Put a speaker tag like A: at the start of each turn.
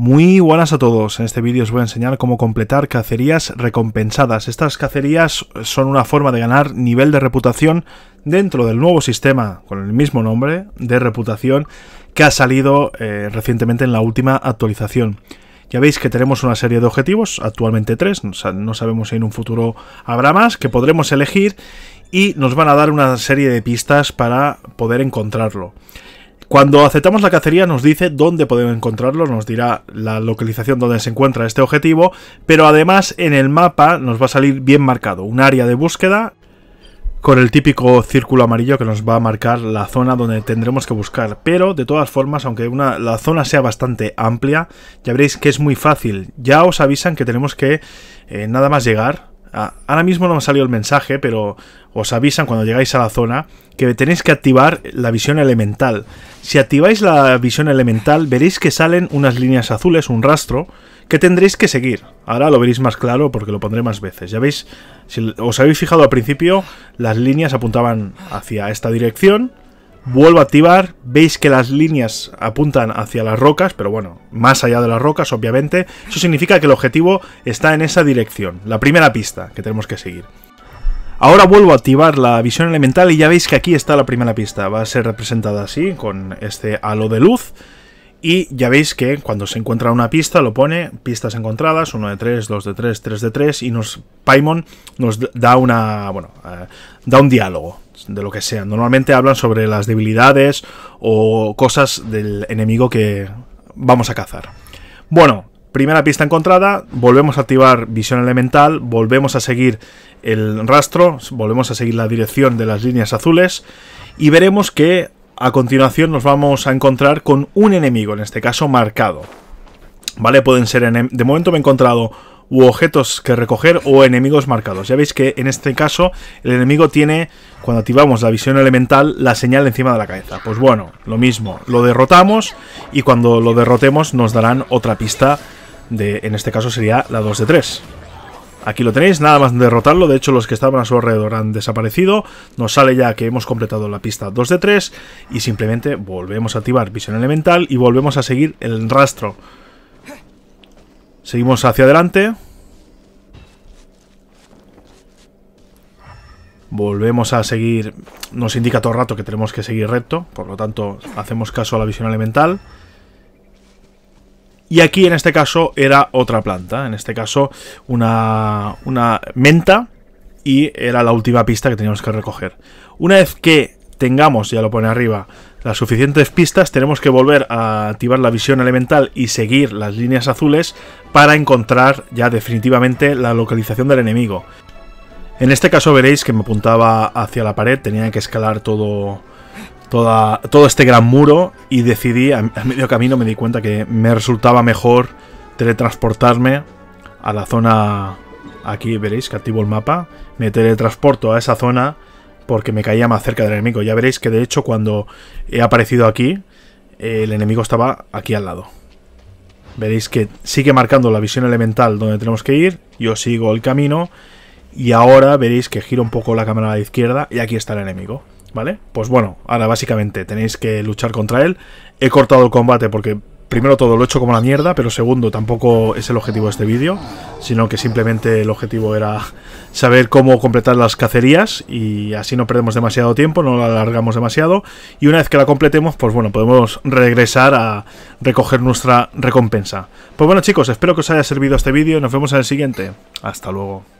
A: Muy buenas a todos, en este vídeo os voy a enseñar cómo completar cacerías recompensadas. Estas cacerías son una forma de ganar nivel de reputación dentro del nuevo sistema con el mismo nombre de reputación que ha salido eh, recientemente en la última actualización. Ya veis que tenemos una serie de objetivos, actualmente tres, no sabemos si en un futuro habrá más, que podremos elegir y nos van a dar una serie de pistas para poder encontrarlo. Cuando aceptamos la cacería nos dice dónde podemos encontrarlo, nos dirá la localización donde se encuentra este objetivo, pero además en el mapa nos va a salir bien marcado un área de búsqueda con el típico círculo amarillo que nos va a marcar la zona donde tendremos que buscar. Pero de todas formas, aunque la zona sea bastante amplia, ya veréis que es muy fácil. Ya os avisan que tenemos que eh, nada más llegar Ah, ahora mismo no me salió el mensaje, pero os avisan cuando llegáis a la zona que tenéis que activar la visión elemental. Si activáis la visión elemental, veréis que salen unas líneas azules, un rastro, que tendréis que seguir. Ahora lo veréis más claro porque lo pondré más veces. Ya veis, si os habéis fijado al principio, las líneas apuntaban hacia esta dirección Vuelvo a activar, veis que las líneas apuntan hacia las rocas, pero bueno, más allá de las rocas, obviamente. Eso significa que el objetivo está en esa dirección, la primera pista que tenemos que seguir. Ahora vuelvo a activar la visión elemental y ya veis que aquí está la primera pista. Va a ser representada así, con este halo de luz. Y ya veis que cuando se encuentra una pista, lo pone pistas encontradas, 1 de 3, 2 de 3, 3 de 3, y nos, Paimon nos da una. Bueno, eh, da un diálogo de lo que sea. Normalmente hablan sobre las debilidades o cosas del enemigo que vamos a cazar. Bueno, primera pista encontrada, volvemos a activar visión elemental, volvemos a seguir el rastro, volvemos a seguir la dirección de las líneas azules y veremos que a continuación nos vamos a encontrar con un enemigo, en este caso marcado. ¿Vale? Pueden ser... De momento me he encontrado u objetos que recoger o enemigos marcados. Ya veis que en este caso el enemigo tiene, cuando activamos la visión elemental, la señal encima de la cabeza. Pues bueno, lo mismo, lo derrotamos y cuando lo derrotemos nos darán otra pista de, en este caso sería la 2 de 3. Aquí lo tenéis, nada más derrotarlo, de hecho los que estaban a su alrededor han desaparecido, nos sale ya que hemos completado la pista 2 de 3 y simplemente volvemos a activar visión elemental y volvemos a seguir el rastro Seguimos hacia adelante. Volvemos a seguir... Nos indica todo el rato que tenemos que seguir recto. Por lo tanto, hacemos caso a la visión elemental. Y aquí, en este caso, era otra planta. En este caso, una, una menta. Y era la última pista que teníamos que recoger. Una vez que tengamos, ya lo pone arriba, las suficientes pistas, tenemos que volver a activar la visión elemental y seguir las líneas azules para encontrar ya definitivamente la localización del enemigo. En este caso veréis que me apuntaba hacia la pared, tenía que escalar todo, todo este gran muro y decidí, a, a medio camino me di cuenta que me resultaba mejor teletransportarme a la zona... Aquí veréis que activo el mapa, me teletransporto a esa zona porque me caía más cerca del enemigo. Ya veréis que de hecho cuando he aparecido aquí, el enemigo estaba aquí al lado. Veréis que sigue marcando la visión elemental donde tenemos que ir, yo sigo el camino y ahora veréis que giro un poco la cámara a la izquierda y aquí está el enemigo. ¿Vale? Pues bueno, ahora básicamente tenéis que luchar contra él. He cortado el combate porque primero todo lo he hecho como la mierda, pero segundo tampoco es el objetivo de este vídeo, sino que simplemente el objetivo era saber cómo completar las cacerías y así no perdemos demasiado tiempo, no la alargamos demasiado y una vez que la completemos, pues bueno, podemos regresar a recoger nuestra recompensa. Pues bueno chicos, espero que os haya servido este vídeo y nos vemos en el siguiente. Hasta luego.